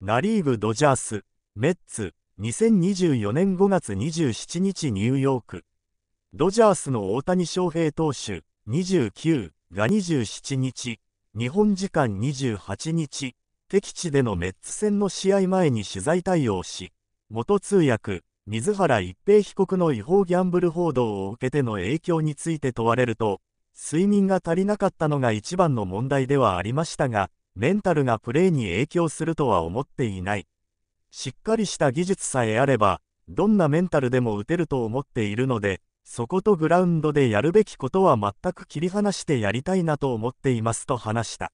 ナ・リーグドジャース、メッツ、2024年5月27日ニューヨーク。ドジャースの大谷翔平投手、29が27日、日本時間28日、敵地でのメッツ戦の試合前に取材対応し、元通訳、水原一平被告の違法ギャンブル報道を受けての影響について問われると、睡眠が足りなかったのが一番の問題ではありましたが、メンタルがプレーに影響するとは思っていない。しっかりした技術さえあれば、どんなメンタルでも打てると思っているので、そことグラウンドでやるべきことは全く切り離してやりたいなと思っていますと話した。